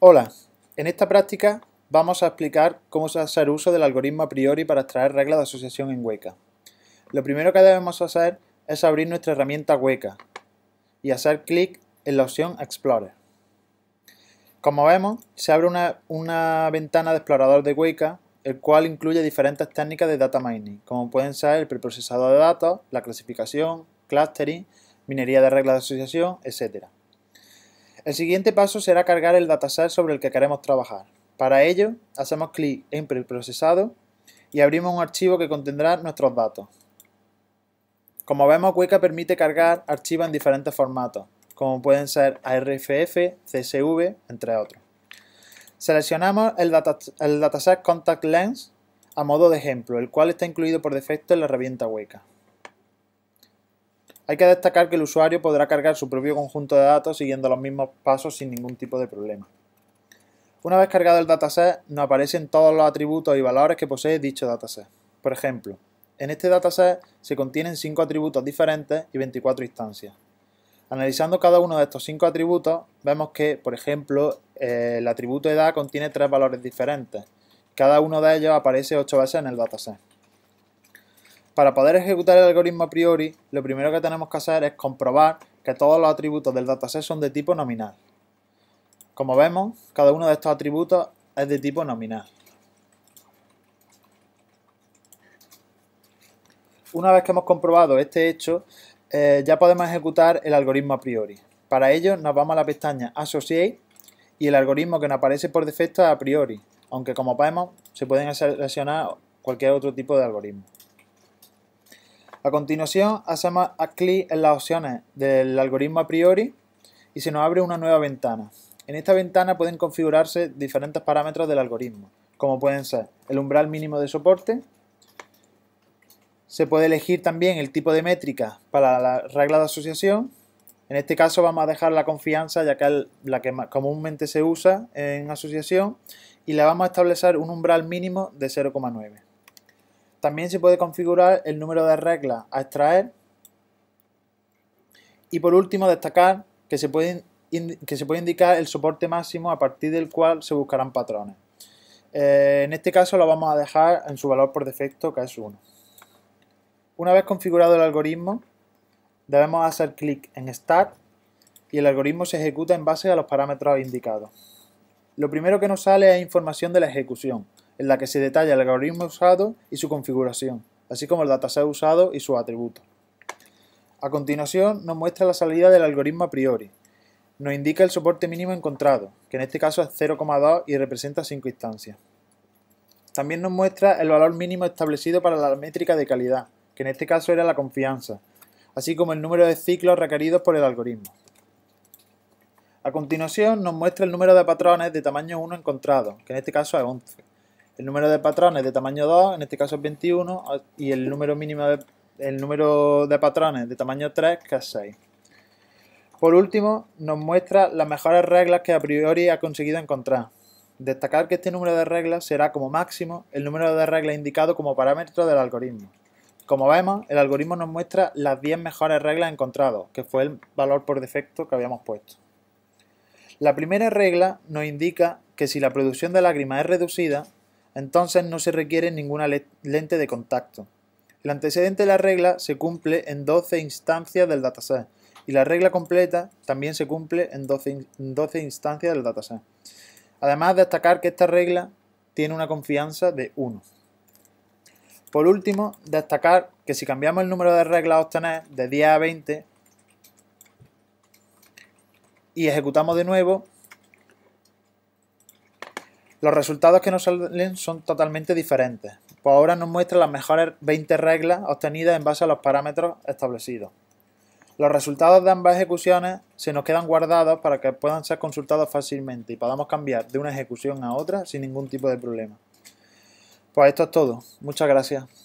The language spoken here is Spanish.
Hola, en esta práctica vamos a explicar cómo hacer uso del algoritmo a priori para extraer reglas de asociación en Weka. Lo primero que debemos hacer es abrir nuestra herramienta Weka y hacer clic en la opción Explorer. Como vemos, se abre una, una ventana de explorador de Weka, el cual incluye diferentes técnicas de data mining, como pueden ser el preprocesador de datos, la clasificación, clustering, minería de reglas de asociación, etc. El siguiente paso será cargar el dataset sobre el que queremos trabajar. Para ello, hacemos clic en preprocesado y abrimos un archivo que contendrá nuestros datos. Como vemos, Weka permite cargar archivos en diferentes formatos, como pueden ser ARFF, CSV, entre otros. Seleccionamos el, dataset Contact Lens a modo de ejemplo, el cual está incluido por defecto en la herramienta Weka. Hay que destacar que el usuario podrá cargar su propio conjunto de datos siguiendo los mismos pasos sin ningún tipo de problema. Una vez cargado el dataset, nos aparecen todos los atributos y valores que posee dicho dataset. Por ejemplo, en este dataset se contienen 5 atributos diferentes y 24 instancias. Analizando cada uno de estos 5 atributos, vemos que, por ejemplo, el atributo edad contiene tres valores diferentes. Cada uno de ellos aparece 8 veces en el dataset. Para poder ejecutar el algoritmo a priori, lo primero que tenemos que hacer es comprobar que todos los atributos del dataset son de tipo nominal. Como vemos, cada uno de estos atributos es de tipo nominal. Una vez que hemos comprobado este hecho, eh, ya podemos ejecutar el algoritmo a priori. Para ello nos vamos a la pestaña Associate y el algoritmo que nos aparece por defecto es a priori, aunque como vemos se pueden seleccionar cualquier otro tipo de algoritmo. A continuación, hacemos clic en las opciones del algoritmo a priori y se nos abre una nueva ventana. En esta ventana pueden configurarse diferentes parámetros del algoritmo, como pueden ser el umbral mínimo de soporte, se puede elegir también el tipo de métrica para la regla de asociación. En este caso vamos a dejar la confianza, ya que es la que más comúnmente se usa en asociación, y le vamos a establecer un umbral mínimo de 0,9. También se puede configurar el número de reglas a extraer. Y por último, destacar que se puede, que se puede indicar el soporte máximo a partir del cual se buscarán patrones. Eh, en este caso lo vamos a dejar en su valor por defecto, que es 1. Una vez configurado el algoritmo, debemos hacer clic en Start y el algoritmo se ejecuta en base a los parámetros indicados. Lo primero que nos sale es información de la ejecución, en la que se detalla el algoritmo usado y su configuración, así como el dataset usado y sus atributos. A continuación nos muestra la salida del algoritmo a priori. Nos indica el soporte mínimo encontrado, que en este caso es 0,2 y representa 5 instancias. También nos muestra el valor mínimo establecido para la métrica de calidad, que en este caso era la confianza, así como el número de ciclos requeridos por el algoritmo. A continuación nos muestra el número de patrones de tamaño 1 encontrado, que en este caso es 11. El número de patrones de tamaño 2, en este caso es 21, y el número mínimo el número de patrones de tamaño 3, que es 6. Por último, nos muestra las mejores reglas que a priori ha conseguido encontrar. Destacar que este número de reglas será como máximo el número de reglas indicado como parámetro del algoritmo. Como vemos, el algoritmo nos muestra las 10 mejores reglas encontradas, que fue el valor por defecto que habíamos puesto. La primera regla nos indica que si la producción de lágrimas es reducida, entonces no se requiere ninguna lente de contacto. El antecedente de la regla se cumple en 12 instancias del dataset y la regla completa también se cumple en 12, instancias del dataset. Además, destacar que esta regla tiene una confianza de 1. Por último, destacar que si cambiamos el número de reglas a obtener de 10 a 20 y ejecutamos de nuevo, los resultados que nos salen son totalmente diferentes, pues ahora nos muestra las mejores 20 reglas obtenidas en base a los parámetros establecidos. Los resultados de ambas ejecuciones se nos quedan guardados para que puedan ser consultados fácilmente y podamos cambiar de una ejecución a otra sin ningún tipo de problema. Pues esto es todo. Muchas gracias.